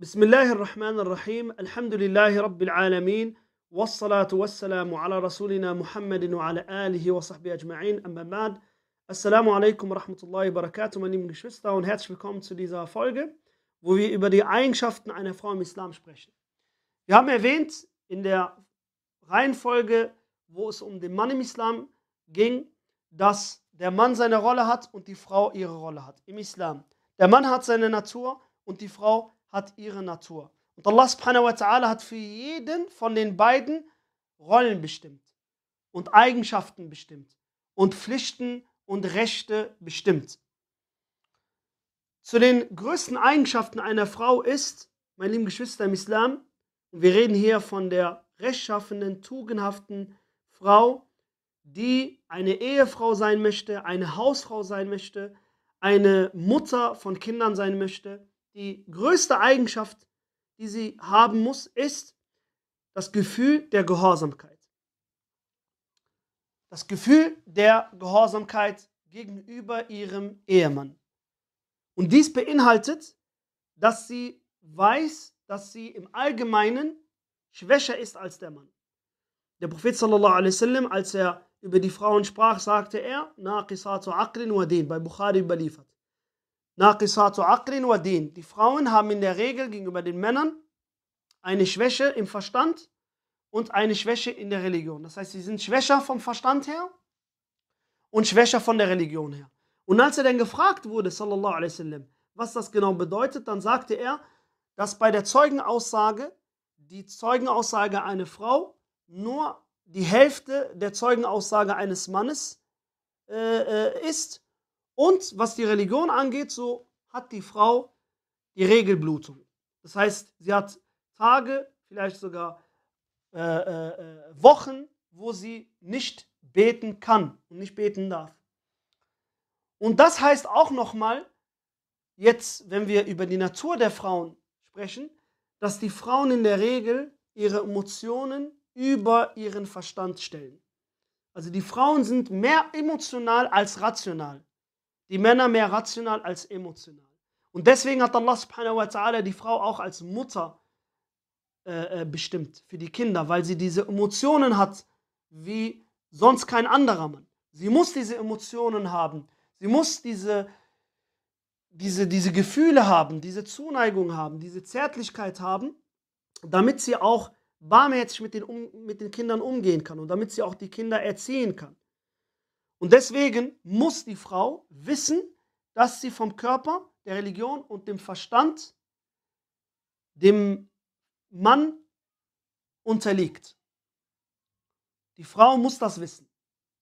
بسم الله الرحمن الرحيم الحمد لله رب العالمين والصلاة والسلام على رسولنا محمد وعلى آله وصحبه أجمعين أما بعد Assalamu alaikum warahmatullahi wabarakatuh, meine lieben Geschwister und herzlich willkommen zu dieser Folge, wo wir über die Eigenschaften einer Frau im Islam sprechen. Wir haben erwähnt in der Reihenfolge, wo es um den Mann im Islam ging, dass der Mann seine Rolle hat und die Frau ihre Rolle hat im Islam. Der Mann hat seine Natur und die Frau hat hat ihre Natur. Und Allah subhanahu wa ta'ala hat für jeden von den beiden Rollen bestimmt und Eigenschaften bestimmt und Pflichten und Rechte bestimmt. Zu den größten Eigenschaften einer Frau ist, meine lieben Geschwister im Islam, und wir reden hier von der rechtschaffenden, tugendhaften Frau, die eine Ehefrau sein möchte, eine Hausfrau sein möchte, eine Mutter von Kindern sein möchte, die größte Eigenschaft, die sie haben muss, ist das Gefühl der Gehorsamkeit. Das Gefühl der Gehorsamkeit gegenüber ihrem Ehemann. Und dies beinhaltet, dass sie weiß, dass sie im Allgemeinen schwächer ist als der Mann. Der Prophet sallallahu alaihi wasallam, als er über die Frauen sprach, sagte er, Naqisatu aqlin wa din, bei Bukhari überliefert. Naqisatu Aqlin Wadin. Die Frauen haben in der Regel gegenüber den Männern eine Schwäche im Verstand und eine Schwäche in der Religion. Das heißt, sie sind schwächer vom Verstand her und schwächer von der Religion her. Und als er dann gefragt wurde, sallallahu alaihi wasallam, was das genau bedeutet, dann sagte er, dass bei der Zeugenaussage die Zeugenaussage einer Frau nur die Hälfte der Zeugenaussage eines Mannes äh, äh ist und was die Religion angeht, so hat die Frau die Regelblutung. Das heißt, sie hat Tage, vielleicht sogar äh, äh, Wochen, wo sie nicht beten kann und nicht beten darf. Und das heißt auch nochmal, jetzt, wenn wir über die Natur der Frauen sprechen, dass die Frauen in der Regel ihre Emotionen über ihren Verstand stellen. Also die Frauen sind mehr emotional als rational die Männer mehr rational als emotional. Und deswegen hat Allah subhanahu wa ta'ala die Frau auch als Mutter äh, äh, bestimmt für die Kinder, weil sie diese Emotionen hat wie sonst kein anderer Mann. Sie muss diese Emotionen haben. Sie muss diese, diese, diese Gefühle haben, diese Zuneigung haben, diese Zärtlichkeit haben, damit sie auch barmherzig mit den, um, mit den Kindern umgehen kann und damit sie auch die Kinder erziehen kann. Und deswegen muss die Frau wissen, dass sie vom Körper, der Religion und dem Verstand dem Mann unterliegt. Die Frau muss das wissen.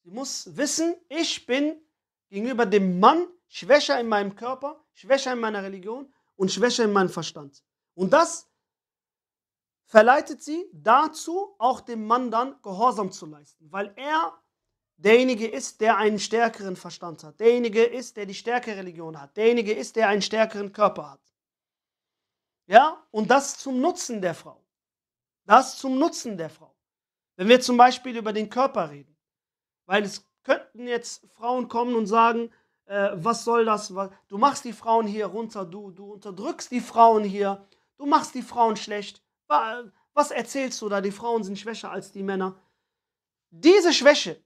Sie muss wissen, ich bin gegenüber dem Mann schwächer in meinem Körper, schwächer in meiner Religion und schwächer in meinem Verstand. Und das verleitet sie dazu, auch dem Mann dann Gehorsam zu leisten, weil er derjenige ist, der einen stärkeren Verstand hat, derjenige ist, der die stärkere Religion hat, derjenige ist, der einen stärkeren Körper hat. Ja, und das zum Nutzen der Frau. Das zum Nutzen der Frau. Wenn wir zum Beispiel über den Körper reden, weil es könnten jetzt Frauen kommen und sagen, äh, was soll das? Du machst die Frauen hier runter, du, du unterdrückst die Frauen hier, du machst die Frauen schlecht. Was erzählst du da? Die Frauen sind schwächer als die Männer. Diese Schwäche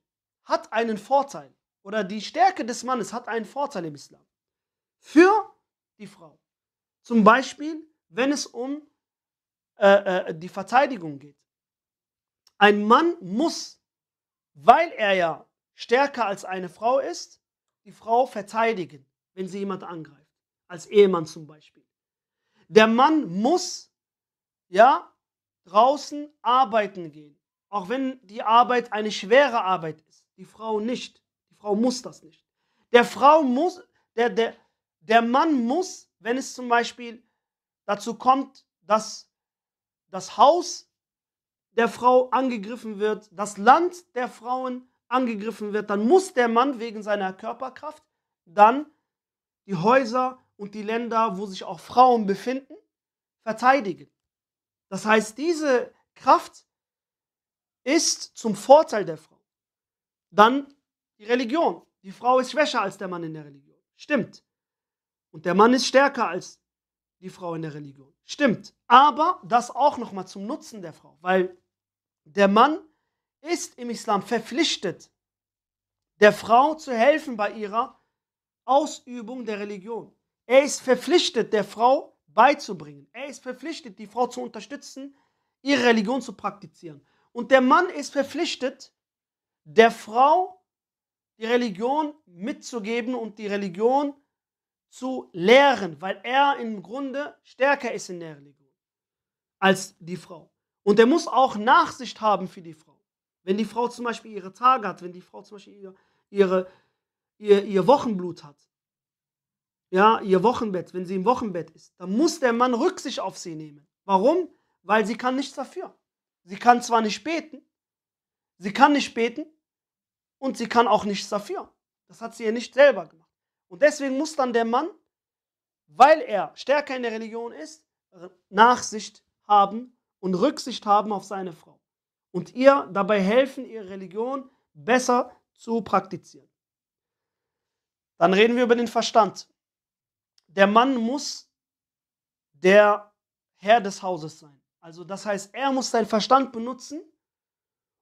hat einen Vorteil oder die Stärke des Mannes hat einen Vorteil im Islam für die Frau. Zum Beispiel, wenn es um äh, äh, die Verteidigung geht. Ein Mann muss, weil er ja stärker als eine Frau ist, die Frau verteidigen, wenn sie jemand angreift. Als Ehemann zum Beispiel. Der Mann muss ja draußen arbeiten gehen, auch wenn die Arbeit eine schwere Arbeit ist. Die Frau nicht. Die Frau muss das nicht. Der Frau muss, der, der, der Mann muss, wenn es zum Beispiel dazu kommt, dass das Haus der Frau angegriffen wird, das Land der Frauen angegriffen wird, dann muss der Mann wegen seiner Körperkraft dann die Häuser und die Länder, wo sich auch Frauen befinden, verteidigen. Das heißt, diese Kraft ist zum Vorteil der Frau. Dann die Religion. Die Frau ist schwächer als der Mann in der Religion. Stimmt. Und der Mann ist stärker als die Frau in der Religion. Stimmt. Aber das auch nochmal zum Nutzen der Frau, weil der Mann ist im Islam verpflichtet, der Frau zu helfen bei ihrer Ausübung der Religion. Er ist verpflichtet, der Frau beizubringen. Er ist verpflichtet, die Frau zu unterstützen, ihre Religion zu praktizieren. Und der Mann ist verpflichtet, der Frau die Religion mitzugeben und die Religion zu lehren, weil er im Grunde stärker ist in der Religion als die Frau. Und er muss auch Nachsicht haben für die Frau. Wenn die Frau zum Beispiel ihre Tage hat, wenn die Frau zum Beispiel ihre, ihre, ihr, ihr Wochenblut hat, ja, ihr Wochenbett, wenn sie im Wochenbett ist, dann muss der Mann Rücksicht auf sie nehmen. Warum? Weil sie kann nichts dafür. Sie kann zwar nicht beten, sie kann nicht beten, und sie kann auch nichts dafür. Das hat sie ja nicht selber gemacht. Und deswegen muss dann der Mann, weil er stärker in der Religion ist, Nachsicht haben und Rücksicht haben auf seine Frau. Und ihr dabei helfen, ihre Religion besser zu praktizieren. Dann reden wir über den Verstand. Der Mann muss der Herr des Hauses sein. Also das heißt, er muss seinen Verstand benutzen,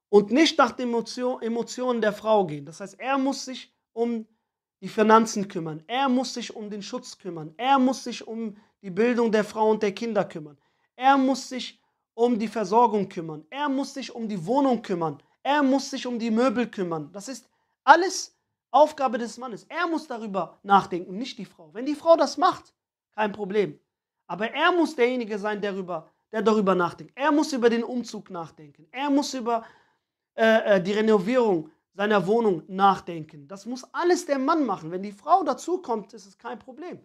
und nicht nach den Emotionen der Frau gehen. Das heißt, er muss sich um die Finanzen kümmern, er muss sich um den Schutz kümmern, er muss sich um die Bildung der Frau und der Kinder kümmern, er muss sich um die Versorgung kümmern, er muss sich um die Wohnung kümmern, er muss sich um die Möbel kümmern. Das ist alles Aufgabe des Mannes. Er muss darüber nachdenken, nicht die Frau. Wenn die Frau das macht, kein Problem. Aber er muss derjenige sein, der darüber, der darüber nachdenkt. Er muss über den Umzug nachdenken. Er muss über äh, äh, die Renovierung seiner Wohnung nachdenken. Das muss alles der Mann machen. Wenn die Frau dazukommt, ist es kein Problem.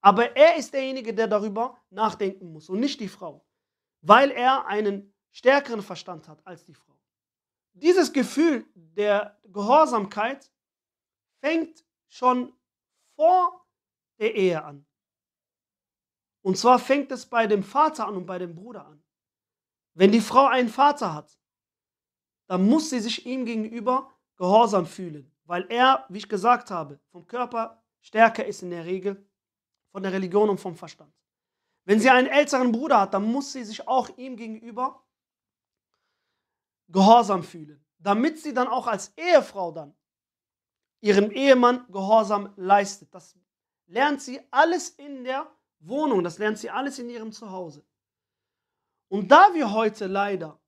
Aber er ist derjenige, der darüber nachdenken muss und nicht die Frau, weil er einen stärkeren Verstand hat als die Frau. Dieses Gefühl der Gehorsamkeit fängt schon vor der Ehe an. Und zwar fängt es bei dem Vater an und bei dem Bruder an. Wenn die Frau einen Vater hat, dann muss sie sich ihm gegenüber gehorsam fühlen, weil er, wie ich gesagt habe, vom Körper stärker ist in der Regel, von der Religion und vom Verstand. Wenn sie einen älteren Bruder hat, dann muss sie sich auch ihm gegenüber gehorsam fühlen, damit sie dann auch als Ehefrau dann ihrem Ehemann Gehorsam leistet. Das lernt sie alles in der Wohnung, das lernt sie alles in ihrem Zuhause. Und da wir heute leider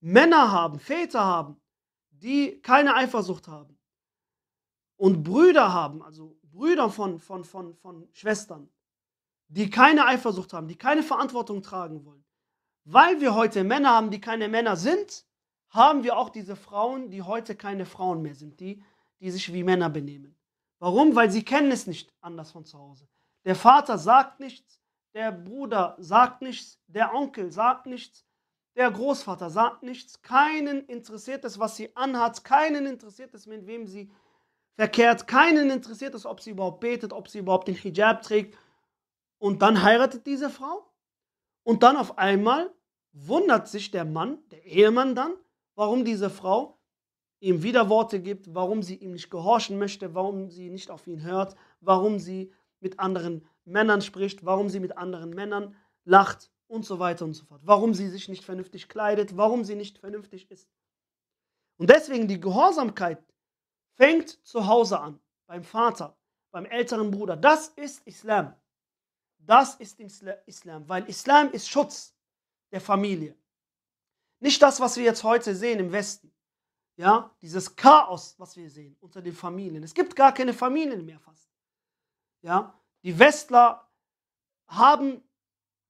Männer haben, Väter haben, die keine Eifersucht haben und Brüder haben, also Brüder von, von, von, von Schwestern, die keine Eifersucht haben, die keine Verantwortung tragen wollen. Weil wir heute Männer haben, die keine Männer sind, haben wir auch diese Frauen, die heute keine Frauen mehr sind, die, die sich wie Männer benehmen. Warum? Weil sie kennen es nicht anders von zu Hause. Der Vater sagt nichts, der Bruder sagt nichts, der Onkel sagt nichts, der Großvater sagt nichts, keinen interessiert es, was sie anhat, keinen interessiert es, mit wem sie verkehrt, keinen interessiert es, ob sie überhaupt betet, ob sie überhaupt den Hijab trägt. Und dann heiratet diese Frau und dann auf einmal wundert sich der Mann, der Ehemann dann, warum diese Frau ihm wieder Worte gibt, warum sie ihm nicht gehorchen möchte, warum sie nicht auf ihn hört, warum sie mit anderen Männern spricht, warum sie mit anderen Männern lacht und so weiter und so fort. Warum sie sich nicht vernünftig kleidet, warum sie nicht vernünftig ist. Und deswegen die Gehorsamkeit fängt zu Hause an, beim Vater, beim älteren Bruder. Das ist Islam. Das ist Islam, weil Islam ist Schutz der Familie. Nicht das, was wir jetzt heute sehen im Westen. Ja, dieses Chaos, was wir sehen unter den Familien. Es gibt gar keine Familien mehr fast. Ja, die Westler haben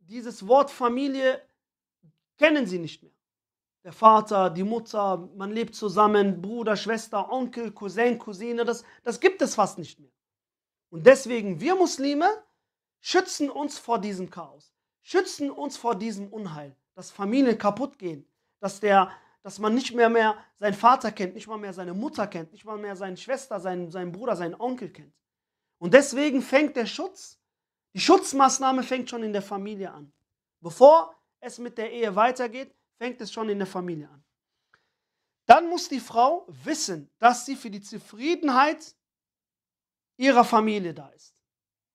dieses Wort Familie kennen sie nicht mehr. Der Vater, die Mutter, man lebt zusammen, Bruder, Schwester, Onkel, Cousin, Cousine, das, das gibt es fast nicht mehr. Und deswegen, wir Muslime schützen uns vor diesem Chaos, schützen uns vor diesem Unheil, dass Familien kaputt gehen, dass, der, dass man nicht mehr, mehr seinen Vater kennt, nicht mal mehr seine Mutter kennt, nicht mal mehr seine Schwester, seinen, seinen Bruder, seinen Onkel kennt. Und deswegen fängt der Schutz die Schutzmaßnahme fängt schon in der Familie an. Bevor es mit der Ehe weitergeht, fängt es schon in der Familie an. Dann muss die Frau wissen, dass sie für die Zufriedenheit ihrer Familie da ist.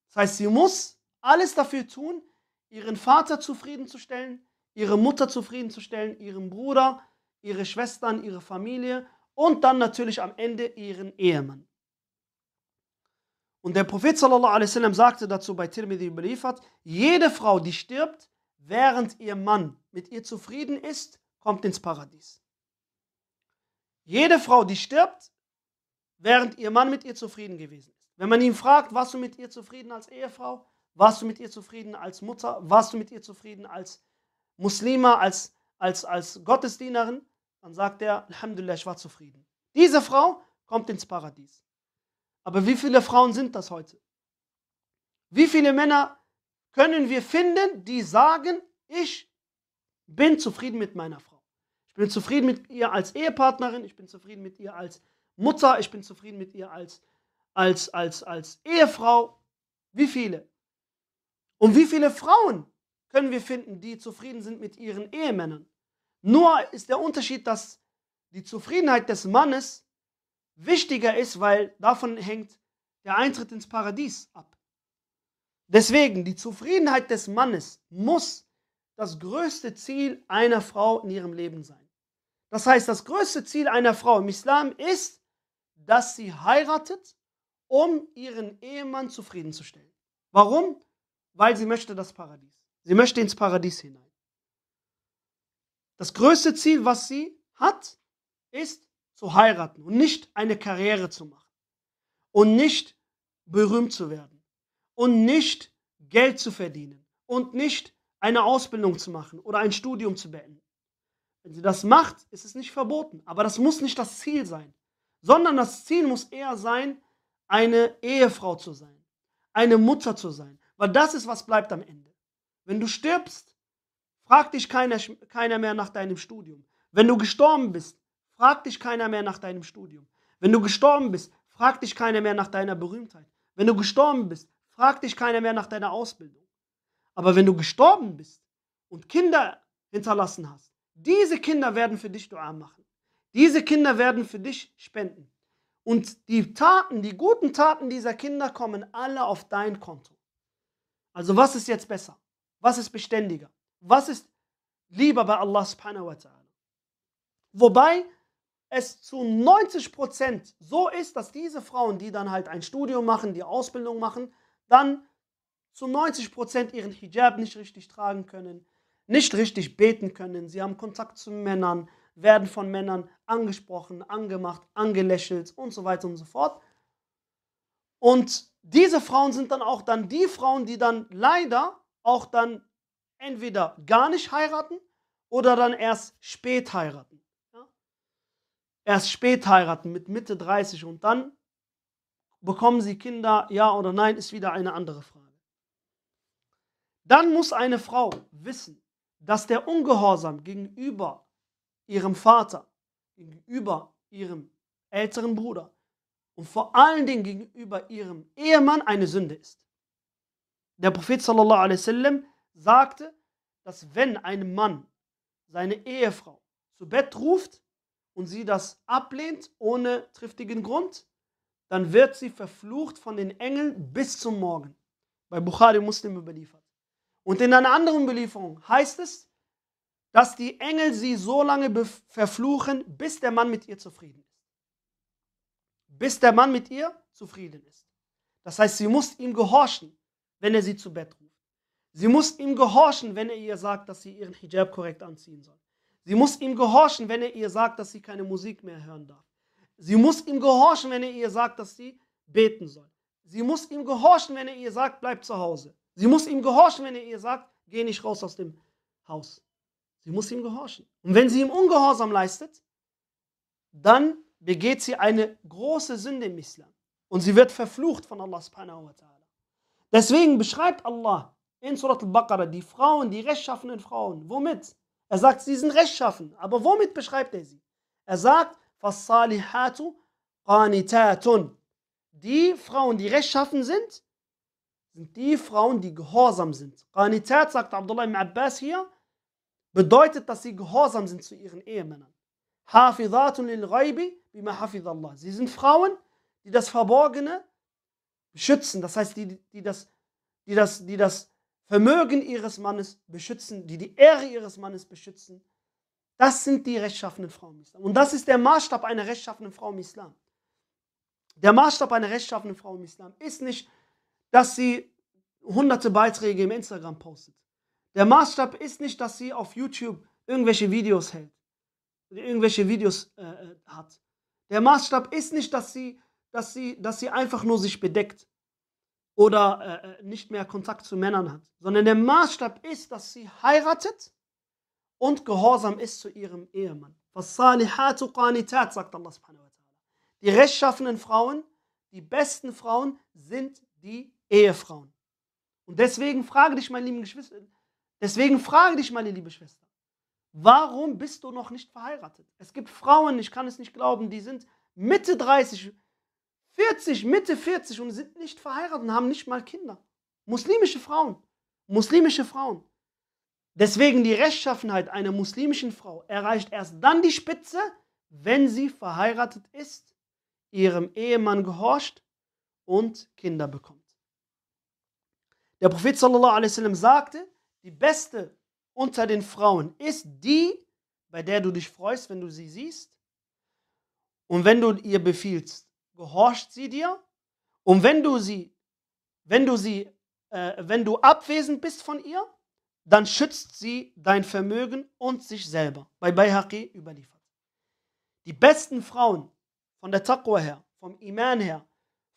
Das heißt, sie muss alles dafür tun, ihren Vater zufriedenzustellen, ihre Mutter zufriedenzustellen, ihren Bruder, ihre Schwestern, ihre Familie und dann natürlich am Ende ihren Ehemann. Und der Prophet sallallahu sagte dazu bei Tirmidhi überliefert, jede Frau, die stirbt, während ihr Mann mit ihr zufrieden ist, kommt ins Paradies. Jede Frau, die stirbt, während ihr Mann mit ihr zufrieden gewesen ist. Wenn man ihn fragt, warst du mit ihr zufrieden als Ehefrau? Warst du mit ihr zufrieden als Mutter? Warst du mit ihr zufrieden als Muslima, als, als, als Gottesdienerin? Dann sagt er, Alhamdulillah, ich war zufrieden. Diese Frau kommt ins Paradies. Aber wie viele Frauen sind das heute? Wie viele Männer können wir finden, die sagen, ich bin zufrieden mit meiner Frau. Ich bin zufrieden mit ihr als Ehepartnerin, ich bin zufrieden mit ihr als Mutter, ich bin zufrieden mit ihr als, als, als, als Ehefrau. Wie viele? Und wie viele Frauen können wir finden, die zufrieden sind mit ihren Ehemännern? Nur ist der Unterschied, dass die Zufriedenheit des Mannes wichtiger ist, weil davon hängt der Eintritt ins Paradies ab. Deswegen, die Zufriedenheit des Mannes muss das größte Ziel einer Frau in ihrem Leben sein. Das heißt, das größte Ziel einer Frau im Islam ist, dass sie heiratet, um ihren Ehemann zufriedenzustellen. Warum? Weil sie möchte das Paradies. Sie möchte ins Paradies hinein. Das größte Ziel, was sie hat, ist, zu heiraten und nicht eine Karriere zu machen und nicht berühmt zu werden und nicht Geld zu verdienen und nicht eine Ausbildung zu machen oder ein Studium zu beenden. Wenn sie das macht, ist es nicht verboten. Aber das muss nicht das Ziel sein, sondern das Ziel muss eher sein, eine Ehefrau zu sein, eine Mutter zu sein, weil das ist, was bleibt am Ende. Wenn du stirbst, fragt dich keiner, keiner mehr nach deinem Studium. Wenn du gestorben bist, fragt dich keiner mehr nach deinem Studium. Wenn du gestorben bist, fragt dich keiner mehr nach deiner Berühmtheit. Wenn du gestorben bist, fragt dich keiner mehr nach deiner Ausbildung. Aber wenn du gestorben bist und Kinder hinterlassen hast, diese Kinder werden für dich Dua machen. Diese Kinder werden für dich spenden. Und die Taten, die guten Taten dieser Kinder kommen alle auf dein Konto. Also was ist jetzt besser? Was ist beständiger? Was ist lieber bei Allah subhanahu wa ta'ala? Wobei es zu 90 so ist, dass diese Frauen, die dann halt ein Studium machen, die Ausbildung machen, dann zu 90 ihren Hijab nicht richtig tragen können, nicht richtig beten können. Sie haben Kontakt zu Männern, werden von Männern angesprochen, angemacht, angelächelt und so weiter und so fort. Und diese Frauen sind dann auch dann die Frauen, die dann leider auch dann entweder gar nicht heiraten oder dann erst spät heiraten erst spät heiraten, mit Mitte 30 und dann bekommen sie Kinder, ja oder nein, ist wieder eine andere Frage. Dann muss eine Frau wissen, dass der Ungehorsam gegenüber ihrem Vater, gegenüber ihrem älteren Bruder und vor allen Dingen gegenüber ihrem Ehemann eine Sünde ist. Der Prophet sallallahu alaihi wasallam sagte, dass wenn ein Mann seine Ehefrau zu Bett ruft, und sie das ablehnt ohne triftigen Grund, dann wird sie verflucht von den Engeln bis zum Morgen. Bei Bukhari Muslim überliefert. Und in einer anderen Belieferung heißt es, dass die Engel sie so lange verfluchen, bis der Mann mit ihr zufrieden ist. Bis der Mann mit ihr zufrieden ist. Das heißt, sie muss ihm gehorchen, wenn er sie zu Bett ruft. Sie muss ihm gehorchen, wenn er ihr sagt, dass sie ihren Hijab korrekt anziehen soll. Sie muss ihm gehorchen, wenn er ihr sagt, dass sie keine Musik mehr hören darf. Sie muss ihm gehorchen, wenn er ihr sagt, dass sie beten soll. Sie muss ihm gehorchen, wenn er ihr sagt, bleib zu Hause. Sie muss ihm gehorchen, wenn er ihr sagt, geh nicht raus aus dem Haus. Sie muss ihm gehorchen. Und wenn sie ihm Ungehorsam leistet, dann begeht sie eine große Sünde im Islam. Und sie wird verflucht von Allah subhanahu wa ta'ala. Deswegen beschreibt Allah in Surat al-Baqarah die Frauen, die rechtschaffenen Frauen. Womit? Er sagt, sie sind rechtschaffen. Aber womit beschreibt er sie? Er sagt, فَالصَّالِحَاتُ قَانِتَاتٌ Die Frauen, die rechtschaffen sind, sind die Frauen, die gehorsam sind. Qanitat, sagt Abdullah ibn Abbas hier, bedeutet, dass sie gehorsam sind zu ihren Ehemännern. Hafizatun lil ghaibi bima hafiz Sie sind Frauen, die das Verborgene schützen. Das heißt, die, die, das, die, das, die das Vermögen ihres Mannes beschützen, die die Ehre ihres Mannes beschützen. Das sind die rechtschaffenen Frauen im Islam. Und das ist der Maßstab einer rechtschaffenen Frau im Islam. Der Maßstab einer rechtschaffenen Frau im Islam ist nicht, dass sie hunderte Beiträge im Instagram postet. Der Maßstab ist nicht, dass sie auf YouTube irgendwelche Videos hält, irgendwelche Videos äh, äh hat. Der Maßstab ist nicht, dass sie, dass, sie, dass sie einfach nur sich bedeckt oder äh, äh, nicht mehr Kontakt zu Männern hat, sondern der Maßstab ist, dass sie heiratet und gehorsam ist zu ihrem Ehemann. Fassalihatu qanitat, sagt Allah subhanahu wa ta'ala. Die rechtschaffenen Frauen, die besten Frauen sind die Ehefrauen. Und deswegen frage dich, meine lieben Geschwister, deswegen frage dich, meine liebe Schwester, warum bist du noch nicht verheiratet? Es gibt Frauen, ich kann es nicht glauben, die sind Mitte 30, 40, Mitte 40 und sind nicht verheiratet und haben nicht mal Kinder. Muslimische Frauen. Muslimische Frauen. Deswegen die Rechtschaffenheit einer muslimischen Frau erreicht erst dann die Spitze, wenn sie verheiratet ist, ihrem Ehemann gehorcht und Kinder bekommt. Der Prophet sallallahu alaihi wasallam sagte, die beste unter den Frauen ist die, bei der du dich freust, wenn du sie siehst und wenn du ihr befiehlst, gehorcht sie dir. Und wenn du sie, wenn du sie, äh, wenn du abwesend bist von ihr, dann schützt sie dein Vermögen und sich selber. Bei Bayhaqi überliefert. Die besten Frauen von der Taqwa her, vom Iman her,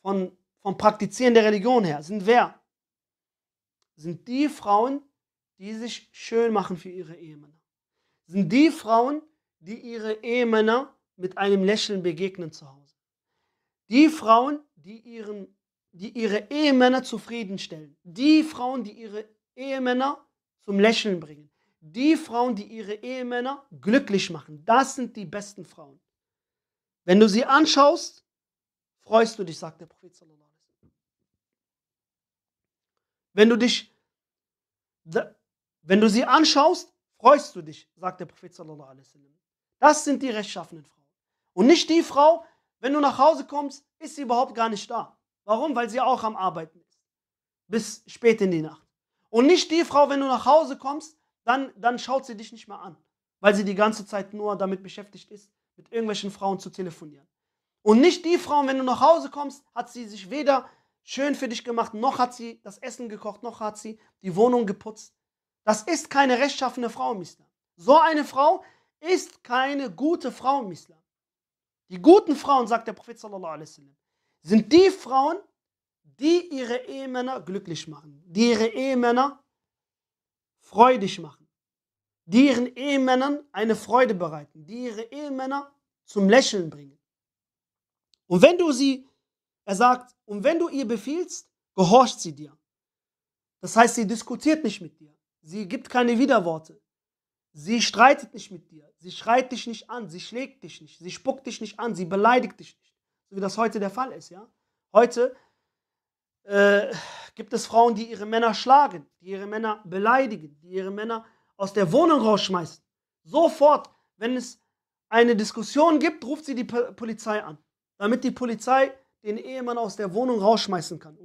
von, vom Praktizieren der Religion her, sind wer? Sind die Frauen, die sich schön machen für ihre Ehemänner. Sind die Frauen, die ihre Ehemänner mit einem Lächeln begegnen zu Hause. Die Frauen, die, ihren, die ihre Ehemänner zufriedenstellen. Die Frauen, die ihre Ehemänner zum Lächeln bringen. Die Frauen, die ihre Ehemänner glücklich machen. Das sind die besten Frauen. Wenn du sie anschaust, freust du dich, sagt der Prophet. Wenn du dich, wenn du sie anschaust, freust du dich, sagt der Prophet. Das sind die rechtschaffenen Frauen. Und nicht die Frau, wenn du nach Hause kommst, ist sie überhaupt gar nicht da. Warum? Weil sie auch am Arbeiten ist. Bis spät in die Nacht. Und nicht die Frau, wenn du nach Hause kommst, dann, dann schaut sie dich nicht mehr an, weil sie die ganze Zeit nur damit beschäftigt ist, mit irgendwelchen Frauen zu telefonieren. Und nicht die Frau, wenn du nach Hause kommst, hat sie sich weder schön für dich gemacht, noch hat sie das Essen gekocht, noch hat sie die Wohnung geputzt. Das ist keine rechtschaffene Frau im Islam. So eine Frau ist keine gute Frau im Islam. Die guten Frauen, sagt der Prophet sallallahu alaihi wasallam, sind die Frauen, die ihre Ehemänner glücklich machen, die ihre Ehemänner freudig machen, die ihren Ehemännern eine Freude bereiten, die ihre Ehemänner zum Lächeln bringen. Und wenn du sie, er sagt, und wenn du ihr befiehlst, gehorcht sie dir. Das heißt, sie diskutiert nicht mit dir. Sie gibt keine Widerworte. Sie streitet nicht mit dir. Sie schreit dich nicht an. Sie schlägt dich nicht. Sie spuckt dich nicht an. Sie beleidigt dich nicht. So wie das heute der Fall ist, ja? Heute äh, gibt es Frauen, die ihre Männer schlagen, die ihre Männer beleidigen, die ihre Männer aus der Wohnung rausschmeißen. Sofort, wenn es eine Diskussion gibt, ruft sie die Polizei an, damit die Polizei den Ehemann aus der Wohnung rausschmeißen kann.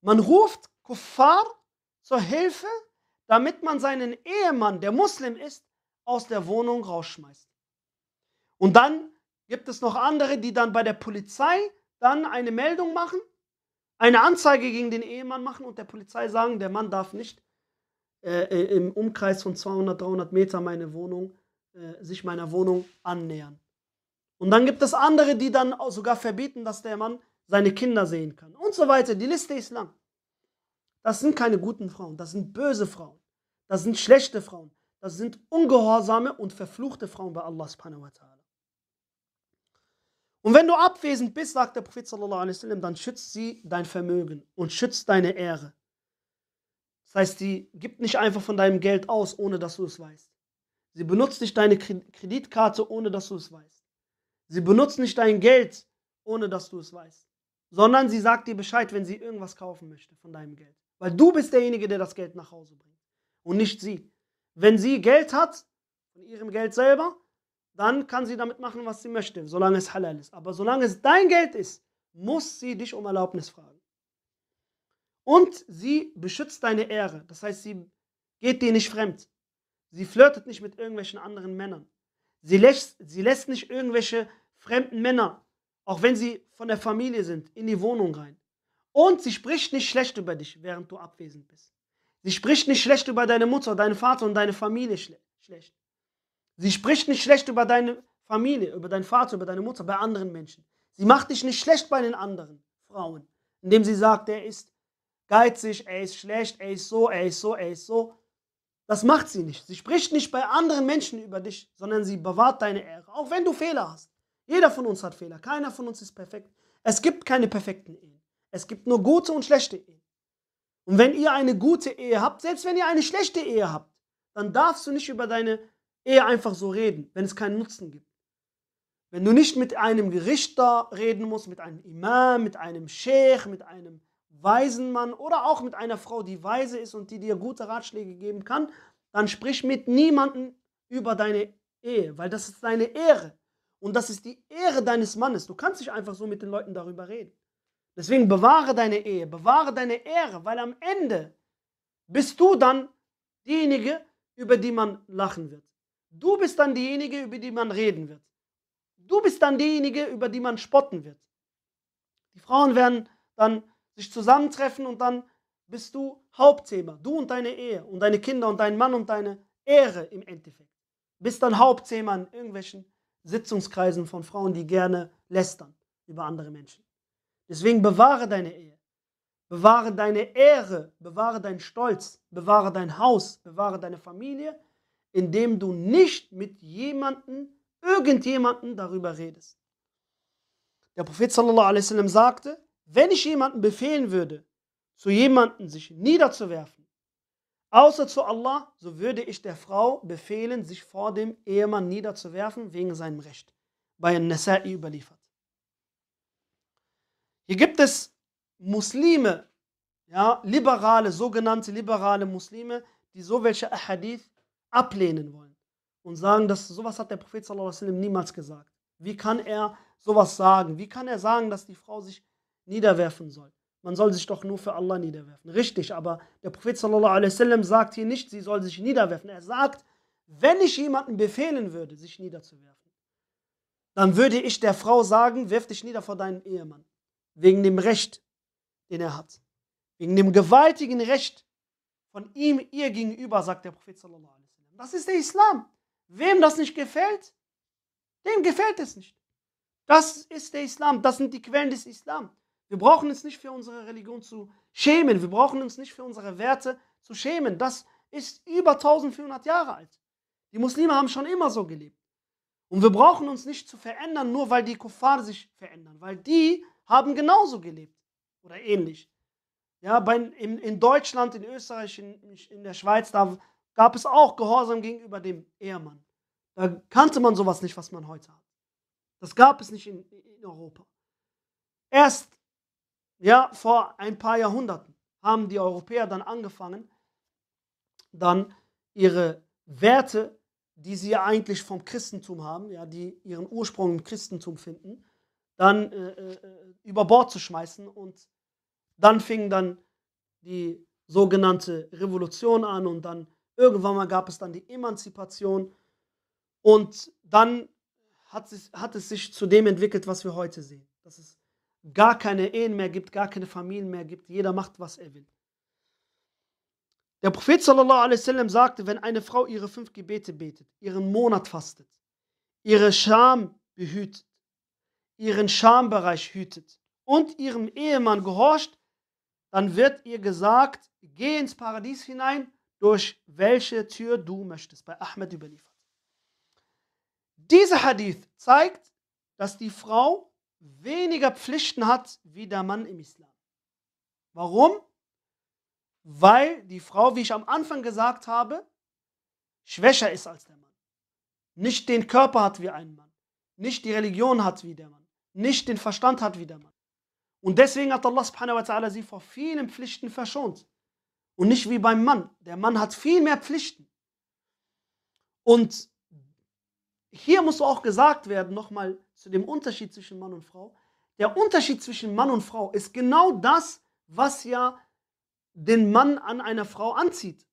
Man ruft Kuffar zur Hilfe damit man seinen Ehemann, der Muslim ist, aus der Wohnung rausschmeißt. Und dann gibt es noch andere, die dann bei der Polizei dann eine Meldung machen, eine Anzeige gegen den Ehemann machen und der Polizei sagen, der Mann darf nicht äh, äh im Umkreis von 200, 300 Meter meine Wohnung, äh, sich meiner Wohnung annähern. Und dann gibt es andere, die dann sogar verbieten, dass der Mann seine Kinder sehen kann und so weiter. Die Liste ist lang. Das sind keine guten Frauen, das sind böse Frauen. Das sind schlechte Frauen. Das sind ungehorsame und verfluchte Frauen bei Allah subhanahu wa ta'ala. Und wenn du abwesend bist, sagt der Prophet sallallahu alaihi wasallam, dann schützt sie dein Vermögen und schützt deine Ehre. Das heißt, sie gibt nicht einfach von deinem Geld aus, ohne dass du es weißt. Sie benutzt nicht deine Kreditkarte, ohne dass du es weißt. Sie benutzt nicht dein Geld, ohne dass du es weißt. Sondern sie sagt dir Bescheid, wenn sie irgendwas kaufen möchte von deinem Geld. Weil du bist derjenige, der das Geld nach Hause bringt und nicht sie. Wenn sie Geld hat, von ihrem Geld selber, dann kann sie damit machen, was sie möchte, solange es halal ist. Aber solange es dein Geld ist, muss sie dich um Erlaubnis fragen. Und sie beschützt deine Ehre. Das heißt, sie geht dir nicht fremd. Sie flirtet nicht mit irgendwelchen anderen Männern. Sie lässt, sie lässt nicht irgendwelche fremden Männer, auch wenn sie von der Familie sind, in die Wohnung rein. Und sie spricht nicht schlecht über dich, während du abwesend bist. Sie spricht nicht schlecht über deine Mutter, deinen Vater und deine Familie schlecht. Sie spricht nicht schlecht über deine Familie, über deinen Vater, über deine Mutter, bei anderen Menschen. Sie macht dich nicht schlecht bei den anderen Frauen, indem sie sagt, er ist geizig, er ist schlecht, er ist so, er ist so, er ist so. Das macht sie nicht. Sie spricht nicht bei anderen Menschen über dich, sondern sie bewahrt deine Ehre, auch wenn du Fehler hast. Jeder von uns hat Fehler, keiner von uns ist perfekt. Es gibt keine perfekten Ehen. Es gibt nur gute und schlechte Ehen. Und wenn ihr eine gute Ehe habt, selbst wenn ihr eine schlechte Ehe habt, dann darfst du nicht über deine Ehe einfach so reden, wenn es keinen Nutzen gibt. Wenn du nicht mit einem Gerichter reden musst, mit einem Imam, mit einem Sheikh, mit einem weisen Mann oder auch mit einer Frau, die weise ist und die dir gute Ratschläge geben kann, dann sprich mit niemandem über deine Ehe, weil das ist deine Ehre. Und das ist die Ehre deines Mannes. Du kannst nicht einfach so mit den Leuten darüber reden. Deswegen bewahre deine Ehe, bewahre deine Ehre, weil am Ende bist du dann diejenige, über die man lachen wird. Du bist dann diejenige, über die man reden wird. Du bist dann diejenige, über die man spotten wird. Die Frauen werden dann sich zusammentreffen und dann bist du Hauptthema. Du und deine Ehe und deine Kinder und dein Mann und deine Ehre im Endeffekt. Bist dann Hauptthema in irgendwelchen Sitzungskreisen von Frauen, die gerne lästern über andere Menschen. Deswegen bewahre deine Ehe. Bewahre deine Ehre, bewahre deinen Stolz, bewahre dein Haus, bewahre deine Familie, indem du nicht mit jemandem, irgendjemandem darüber redest. Der Prophet sallallahu alaihi wasallam sagte, wenn ich jemanden befehlen würde, zu jemandem sich niederzuwerfen, außer zu Allah, so würde ich der Frau befehlen, sich vor dem Ehemann niederzuwerfen wegen seinem Recht. Bei Nasa'i überliefert. Hier gibt es Muslime, ja, liberale, sogenannte liberale Muslime, die so welche Ahadith ablehnen wollen und sagen, dass sowas hat der Prophet sallam, niemals gesagt. Wie kann er sowas sagen? Wie kann er sagen, dass die Frau sich niederwerfen soll? Man soll sich doch nur für Allah niederwerfen. Richtig, aber der Prophet sallam, sagt hier nicht, sie soll sich niederwerfen. Er sagt, wenn ich jemanden befehlen würde, sich niederzuwerfen, dann würde ich der Frau sagen, wirf dich nieder vor deinem Ehemann wegen dem Recht, den er hat. Wegen dem gewaltigen Recht von ihm ihr gegenüber, sagt der Prophet Das ist der Islam. Wem das nicht gefällt, dem gefällt es nicht. Das ist der Islam, das sind die Quellen des Islam. Wir brauchen uns nicht für unsere Religion zu schämen, wir brauchen uns nicht für unsere Werte zu schämen. Das ist über 1400 Jahre alt. Die Muslime haben schon immer so gelebt. Und wir brauchen uns nicht zu verändern, nur weil die Kuffar sich verändern, weil die haben genauso gelebt oder ähnlich. Ja, bei, in, in Deutschland, in Österreich, in, in der Schweiz, da gab es auch Gehorsam gegenüber dem Ehemann. Da kannte man sowas nicht, was man heute hat. Das gab es nicht in, in Europa. Erst ja, vor ein paar Jahrhunderten haben die Europäer dann angefangen, dann ihre Werte, die sie ja eigentlich vom Christentum haben, ja, die ihren Ursprung im Christentum finden, dann äh, äh, über Bord zu schmeißen. Und dann fing dann die sogenannte Revolution an und dann irgendwann mal gab es dann die Emanzipation und dann hat, sich, hat es sich zu dem entwickelt, was wir heute sehen. Dass es gar keine Ehen mehr gibt, gar keine Familien mehr gibt, jeder macht, was er will. Der Prophet sallallahu alaihi wasallam sagte, wenn eine Frau ihre fünf Gebete betet, ihren Monat fastet, ihre Scham behütet, ihren Schambereich hütet und ihrem Ehemann gehorcht, dann wird ihr gesagt, geh ins Paradies hinein, durch welche Tür du möchtest, bei Ahmed überliefert. Dieser Hadith zeigt, dass die Frau weniger Pflichten hat wie der Mann im Islam. Warum? Weil die Frau, wie ich am Anfang gesagt habe, schwächer ist als der Mann. Nicht den Körper hat wie ein Mann. Nicht die Religion hat wie der Mann nicht den Verstand hat wie der Mann. Und deswegen hat Allah subhanahu wa ta'ala sie vor vielen Pflichten verschont. Und nicht wie beim Mann. Der Mann hat viel mehr Pflichten. Und hier muss auch gesagt werden, nochmal zu dem Unterschied zwischen Mann und Frau. Der Unterschied zwischen Mann und Frau ist genau das, was ja den Mann an einer Frau anzieht.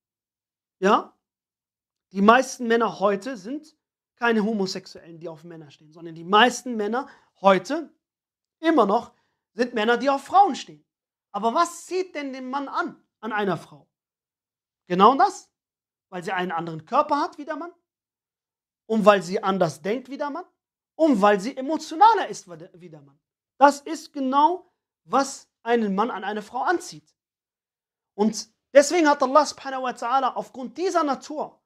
Ja? Die meisten Männer heute sind keine Homosexuellen, die auf Männer stehen, sondern die meisten Männer heute immer noch sind Männer, die auf Frauen stehen. Aber was zieht denn den Mann an, an einer Frau? Genau das. Weil sie einen anderen Körper hat wie der Mann. Und weil sie anders denkt wie der Mann. Und weil sie emotionaler ist wie der Mann. Das ist genau, was einen Mann an eine Frau anzieht. Und deswegen hat Allah subhanahu wa ta'ala aufgrund dieser Natur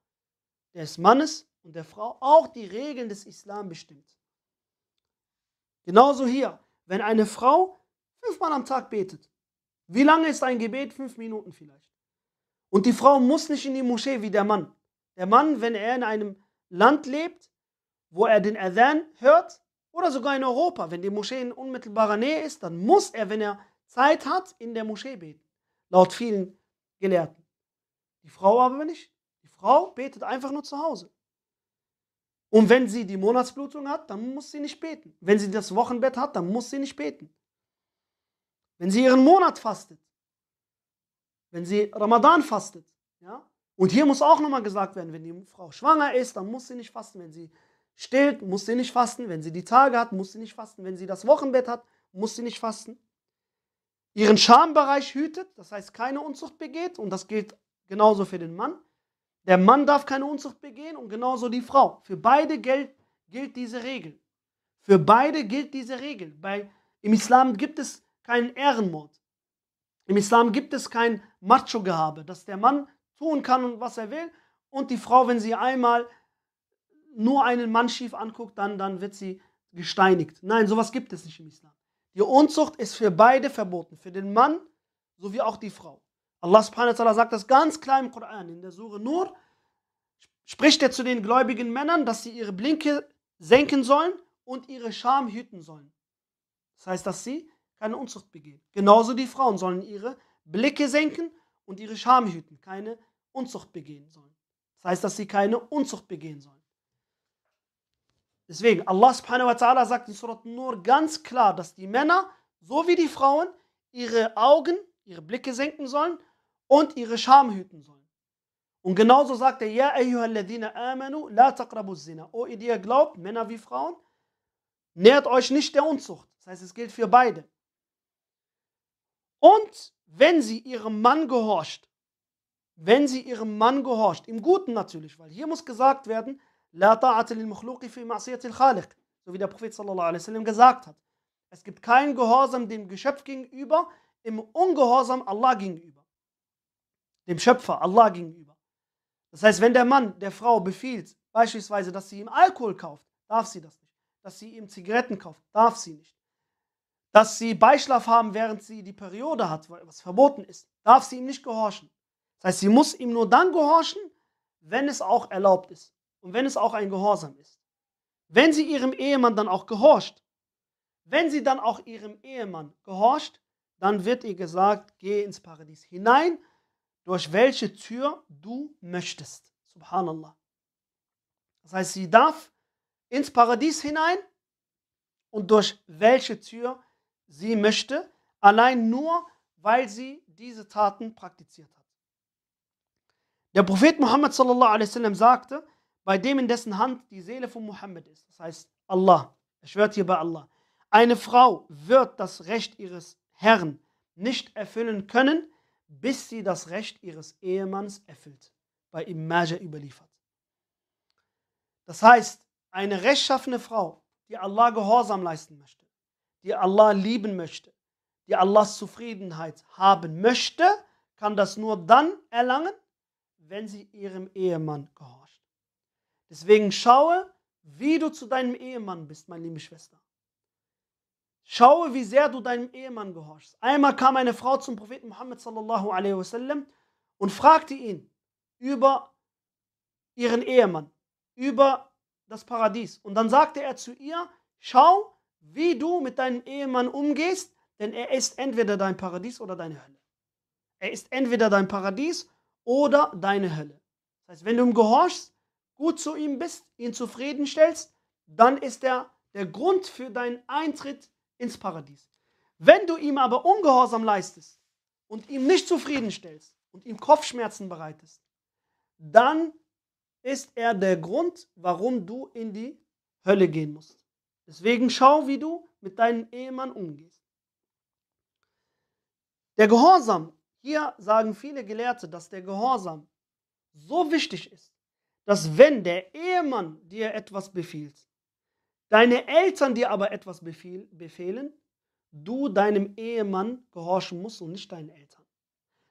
des Mannes und der Frau auch die Regeln des Islam bestimmt. Genauso hier, wenn eine Frau fünfmal am Tag betet. Wie lange ist ein Gebet? Fünf Minuten vielleicht. Und die Frau muss nicht in die Moschee wie der Mann. Der Mann, wenn er in einem Land lebt, wo er den Adhan hört, oder sogar in Europa, wenn die Moschee in unmittelbarer Nähe ist, dann muss er, wenn er Zeit hat, in der Moschee beten. Laut vielen Gelehrten. Die Frau aber nicht. Die Frau betet einfach nur zu Hause. Und wenn sie die Monatsblutung hat, dann muss sie nicht beten. Wenn sie das Wochenbett hat, dann muss sie nicht beten. Wenn sie ihren Monat fastet, wenn sie Ramadan fastet, ja? Und hier muss auch nochmal gesagt werden, wenn die Frau schwanger ist, dann muss sie nicht fasten. Wenn sie stillt, muss sie nicht fasten. Wenn sie die Tage hat, muss sie nicht fasten. Wenn sie das Wochenbett hat, muss sie nicht fasten. Ihren Schambereich hütet, das heißt keine Unzucht begeht, und das gilt genauso für den Mann. Der Mann darf keine Unzucht begehen und genauso die Frau. Für beide gilt, gilt diese Regel. Für beide gilt diese Regel. Bei, Im Islam gibt es keinen Ehrenmord. Im Islam gibt es kein Macho-Gehabe, dass der Mann tun kann und was er will und die Frau, wenn sie einmal nur einen Mann schief anguckt, dann, dann wird sie gesteinigt. Nein, sowas gibt es nicht im Islam. Die Unzucht ist für beide verboten, für den Mann sowie auch die Frau. Allah subhanahu wa ta'ala sagt das ganz klar im Koran, in der Sure Nur, spricht er zu den gläubigen Männern, dass sie ihre Blinke senken sollen und ihre Scham hüten sollen. Das heißt, dass sie keine Unzucht begehen. Genauso die Frauen sollen ihre Blicke senken und ihre Scham hüten, keine Unzucht begehen sollen. Das heißt, dass sie keine Unzucht begehen sollen. Deswegen, Allah subhanahu wa ta'ala sagt in Surat Nur ganz klar, dass die Männer so wie die Frauen ihre Augen, ihre Blicke senken sollen und ihre Scham hüten sollen. Und genauso sagt er, Ja, amanu, la taqrabu zina. O oh, ihr, die ihr glaubt, Männer wie Frauen, nährt euch nicht der Unzucht. Das heißt, es gilt für beide. Und wenn sie ihrem Mann gehorcht, wenn sie ihrem Mann gehorcht, im Guten natürlich, weil hier muss gesagt werden, la ta'ata lil makhluqi fi so wie der Prophet sallallahu alaihi wasallam gesagt hat. Es gibt keinen Gehorsam dem Geschöpf gegenüber, im Ungehorsam Allah gegenüber dem Schöpfer, Allah gegenüber. Das heißt, wenn der Mann der Frau befiehlt, beispielsweise, dass sie ihm Alkohol kauft, darf sie das nicht. Dass sie ihm Zigaretten kauft, darf sie nicht. Dass sie Beischlaf haben, während sie die Periode hat, was verboten ist, darf sie ihm nicht gehorchen. Das heißt, sie muss ihm nur dann gehorchen, wenn es auch erlaubt ist und wenn es auch ein Gehorsam ist. Wenn sie ihrem Ehemann dann auch gehorcht, wenn sie dann auch ihrem Ehemann gehorcht, dann wird ihr gesagt, geh ins Paradies hinein durch welche Tür du möchtest. Subhanallah. Das heißt, sie darf ins Paradies hinein und durch welche Tür sie möchte, allein nur, weil sie diese Taten praktiziert hat. Der Prophet Muhammad sallallahu alaihi wasallam sagte, bei dem in dessen Hand die Seele von Muhammad ist, das heißt Allah, er schwört hier bei Allah, eine Frau wird das Recht ihres Herrn nicht erfüllen können, bis sie das Recht ihres Ehemanns erfüllt, bei Ibn überliefert. Das heißt, eine rechtschaffene Frau, die Allah Gehorsam leisten möchte, die Allah lieben möchte, die Allahs Zufriedenheit haben möchte, kann das nur dann erlangen, wenn sie ihrem Ehemann gehorcht. Deswegen schaue, wie du zu deinem Ehemann bist, meine liebe Schwester. Schaue, wie sehr du deinem Ehemann gehorchst. Einmal kam eine Frau zum Propheten Muhammad sallallahu alaihi wasallam und fragte ihn über ihren Ehemann, über das Paradies. Und dann sagte er zu ihr, schau, wie du mit deinem Ehemann umgehst, denn er ist entweder dein Paradies oder deine Hölle. Er ist entweder dein Paradies oder deine Hölle. Das heißt, wenn du ihm gehorchst, gut zu ihm bist, ihn zufriedenstellst, dann ist er der Grund für deinen Eintritt in ins Paradies. Wenn du ihm aber Ungehorsam leistest und ihm nicht zufriedenstellst und ihm Kopfschmerzen bereitest, dann ist er der Grund, warum du in die Hölle gehen musst. Deswegen schau, wie du mit deinem Ehemann umgehst. Der Gehorsam, hier sagen viele Gelehrte, dass der Gehorsam so wichtig ist, dass wenn der Ehemann dir etwas befiehlt, deine Eltern dir aber etwas befehl, befehlen, du deinem Ehemann gehorchen musst und nicht deinen Eltern.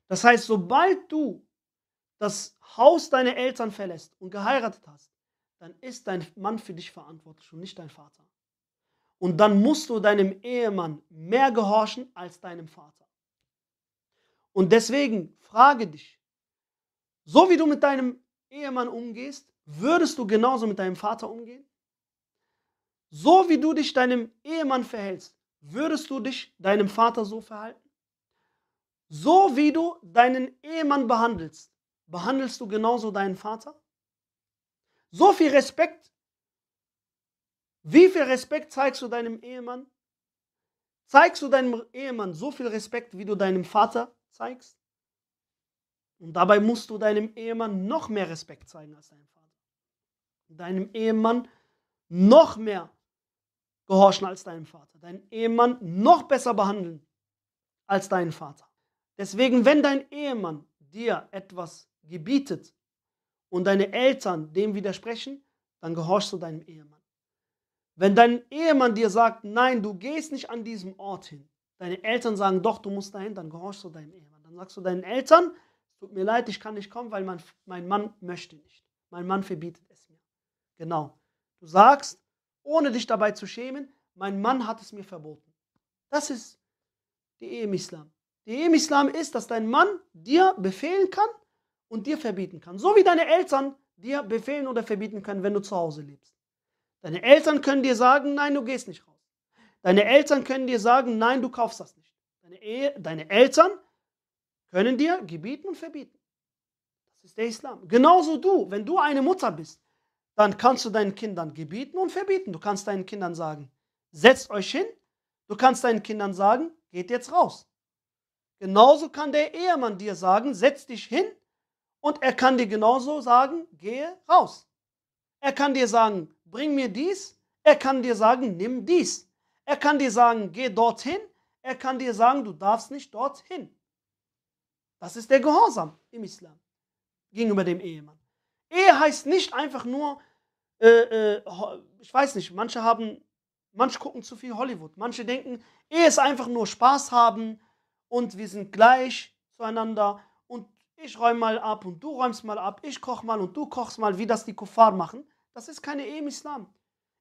Das heißt, sobald du das Haus deiner Eltern verlässt und geheiratet hast, dann ist dein Mann für dich verantwortlich und nicht dein Vater. Und dann musst du deinem Ehemann mehr gehorchen als deinem Vater. Und deswegen frage dich, so wie du mit deinem Ehemann umgehst, würdest du genauso mit deinem Vater umgehen? so wie du dich deinem Ehemann verhältst, würdest du dich deinem Vater so verhalten? So wie du deinen Ehemann behandelst, behandelst du genauso deinen Vater? So viel Respekt. Wie viel Respekt zeigst du deinem Ehemann? Zeigst du deinem Ehemann so viel Respekt, wie du deinem Vater zeigst? Und dabei musst du deinem Ehemann noch mehr Respekt zeigen als deinem Vater. Deinem Ehemann noch mehr Respekt gehorchen als deinem Vater, deinen Ehemann noch besser behandeln als deinen Vater. Deswegen, wenn dein Ehemann dir etwas gebietet und deine Eltern dem widersprechen, dann gehorchst du deinem Ehemann. Wenn dein Ehemann dir sagt, nein, du gehst nicht an diesem Ort hin, deine Eltern sagen, doch, du musst dahin, dann gehorchst du deinem Ehemann. Dann sagst du deinen Eltern, tut mir leid, ich kann nicht kommen, weil mein, mein Mann möchte nicht. Mein Mann verbietet es mir. Genau. Du sagst, ohne dich dabei zu schämen, mein Mann hat es mir verboten. Das ist die Ehe im Islam. Die Ehe im Islam ist, dass dein Mann dir befehlen kann und dir verbieten kann. So wie deine Eltern dir befehlen oder verbieten können, wenn du zu Hause lebst. Deine Eltern können dir sagen, nein, du gehst nicht raus. Deine Eltern können dir sagen, nein, du kaufst das nicht. Deine, Ehe, deine Eltern können dir gebieten und verbieten. Das ist der Islam. Genauso du, wenn du eine Mutter bist dann kannst du deinen Kindern gebieten und verbieten. Du kannst deinen Kindern sagen, setzt euch hin. Du kannst deinen Kindern sagen, geht jetzt raus. Genauso kann der Ehemann dir sagen, setz dich hin. Und er kann dir genauso sagen, gehe raus. Er kann dir sagen, bring mir dies. Er kann dir sagen, nimm dies. Er kann dir sagen, geh dorthin. Er kann dir sagen, du darfst nicht dorthin. Das ist der Gehorsam im Islam gegenüber dem Ehemann. Ehe heißt nicht einfach nur, äh, äh ich weiß nicht, manche haben, manche gucken zu viel Hollywood, manche denken, eh ist einfach nur Spaß haben und wir sind gleich zueinander und ich räume mal ab und du räumst mal ab, ich koch mal und du kochst mal, wie das die Kuffar machen. Das ist keine Ehe im Islam.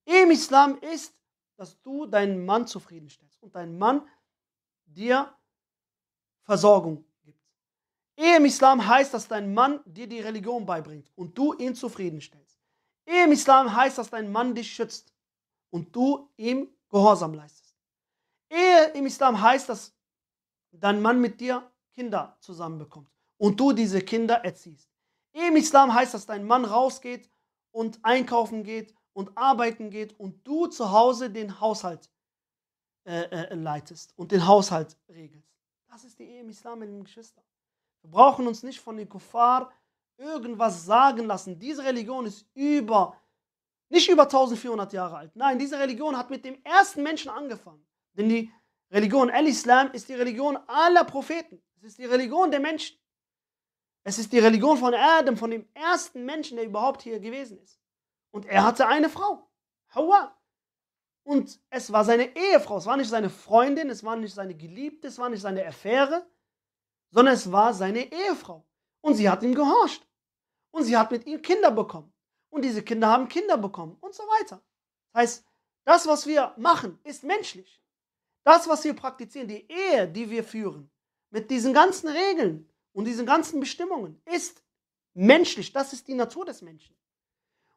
Ehe im Islam ist, dass du deinen Mann zufriedenstellst und dein Mann dir Versorgung gibt. Ehe im Islam heißt, dass dein Mann dir die Religion beibringt und du ihn zufriedenstellst. Ehe Im Islam heißt dass dein Mann dich schützt und du ihm Gehorsam leistest. Ehe im Islam heißt, dass dein Mann mit dir Kinder zusammenbekommt und du diese Kinder erziehst. Ehe im Islam heißt, dass dein Mann rausgeht und einkaufen geht und arbeiten geht und du zu Hause den Haushalt äh, äh, leitest und den Haushalt regelst. Das ist die Ehe im Islam, meine Geschwister. Wir brauchen uns nicht von den Kuffar irgendwas sagen lassen. Diese Religion ist über, nicht über 1400 Jahre alt. Nein, diese Religion hat mit dem ersten Menschen angefangen. Denn die Religion Al-Islam ist die Religion aller Propheten. Es ist die Religion der Menschen. Es ist die Religion von Adam, von dem ersten Menschen, der überhaupt hier gewesen ist. Und er hatte eine Frau, Hawa. Und es war seine Ehefrau, es war nicht seine Freundin, es war nicht seine Geliebte, es war nicht seine Affäre, sondern es war seine Ehefrau. Und sie hat ihm gehorcht. Und sie hat mit ihr Kinder bekommen. Und diese Kinder haben Kinder bekommen und so weiter. Das heißt, das, was wir machen, ist menschlich. Das, was wir praktizieren, die Ehe, die wir führen, mit diesen ganzen Regeln und diesen ganzen Bestimmungen, ist menschlich. Das ist die Natur des Menschen.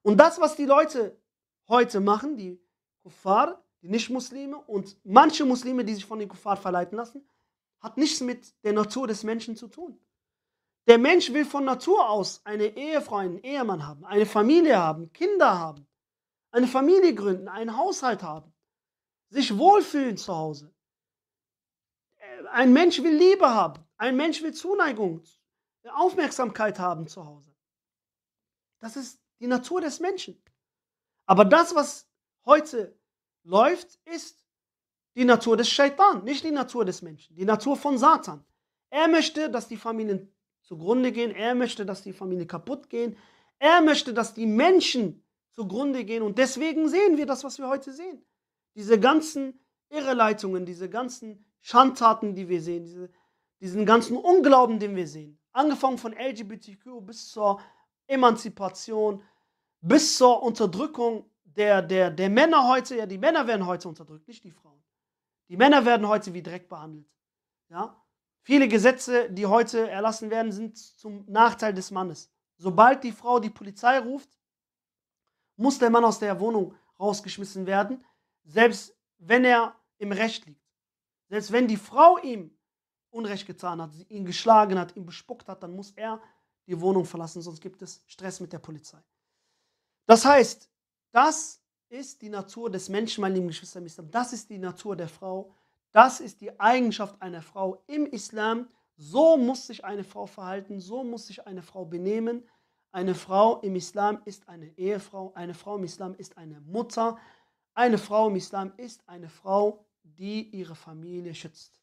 Und das, was die Leute heute machen, die Kuffar, die Nicht-Muslime und manche Muslime, die sich von den Kuffar verleiten lassen, hat nichts mit der Natur des Menschen zu tun. Der Mensch will von Natur aus eine Ehefrau, einen Ehemann haben, eine Familie haben, Kinder haben, eine Familie gründen, einen Haushalt haben, sich wohlfühlen zu Hause. Äh, ein Mensch will Liebe haben, ein Mensch will Zuneigung, Aufmerksamkeit haben zu Hause. Das ist die Natur des Menschen. Aber das, was heute läuft, ist die Natur des Shaitan, nicht die Natur des Menschen, die Natur von Satan. Er möchte, dass die Familien zugrunde gehen, er möchte, dass die Familie kaputt gehen, er möchte, dass die Menschen zugrunde gehen und deswegen sehen wir das, was wir heute sehen. Diese ganzen Irreleitungen, diese ganzen Schandtaten, die wir sehen, diese, diesen ganzen Unglauben, den wir sehen, angefangen von LGBTQ bis zur Emanzipation, bis zur Unterdrückung der, der, der Männer heute, ja, die Männer werden heute unterdrückt, nicht die Frauen. Die Männer werden heute wie Dreck behandelt. Ja? Viele Gesetze, die heute erlassen werden, sind zum Nachteil des Mannes. Sobald die Frau die Polizei ruft, muss der Mann aus der Wohnung rausgeschmissen werden, selbst wenn er im Recht liegt. Selbst wenn die Frau ihm Unrecht getan hat, sie ihn geschlagen hat, ihn bespuckt hat, dann muss er die Wohnung verlassen, sonst gibt es Stress mit der Polizei. Das heißt, das ist die Natur des Menschen, meine lieben Geschwister, das ist die Natur der Frau, das ist die Eigenschaft einer Frau im Islam. So muss sich eine Frau verhalten, so muss sich eine Frau benehmen. Eine Frau im Islam ist eine Ehefrau, eine Frau im Islam ist eine Mutter, eine Frau im Islam ist eine Frau, die ihre Familie schützt.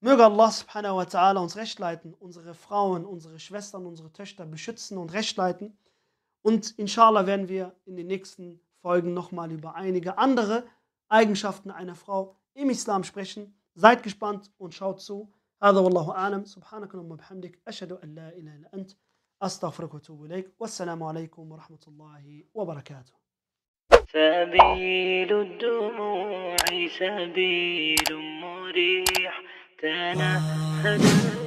Möge Allah subhanahu wa ta'ala uns recht leiten, unsere Frauen, unsere Schwestern, unsere Töchter beschützen und recht leiten. Und inshallah werden wir in den nächsten Folgen nochmal über einige andere Eigenschaften einer Frau sprechen. im Islam sprechen. Seid gespannt und schaut zu. هذا والله أعلم سبحانك اللهم وبحمدك أشهد أن لا إله إلا أنت أستغفرك وأتوب إليك والسلام عليكم ورحمة الله وبركاته سبيل الدموع سبيل مريح تنهد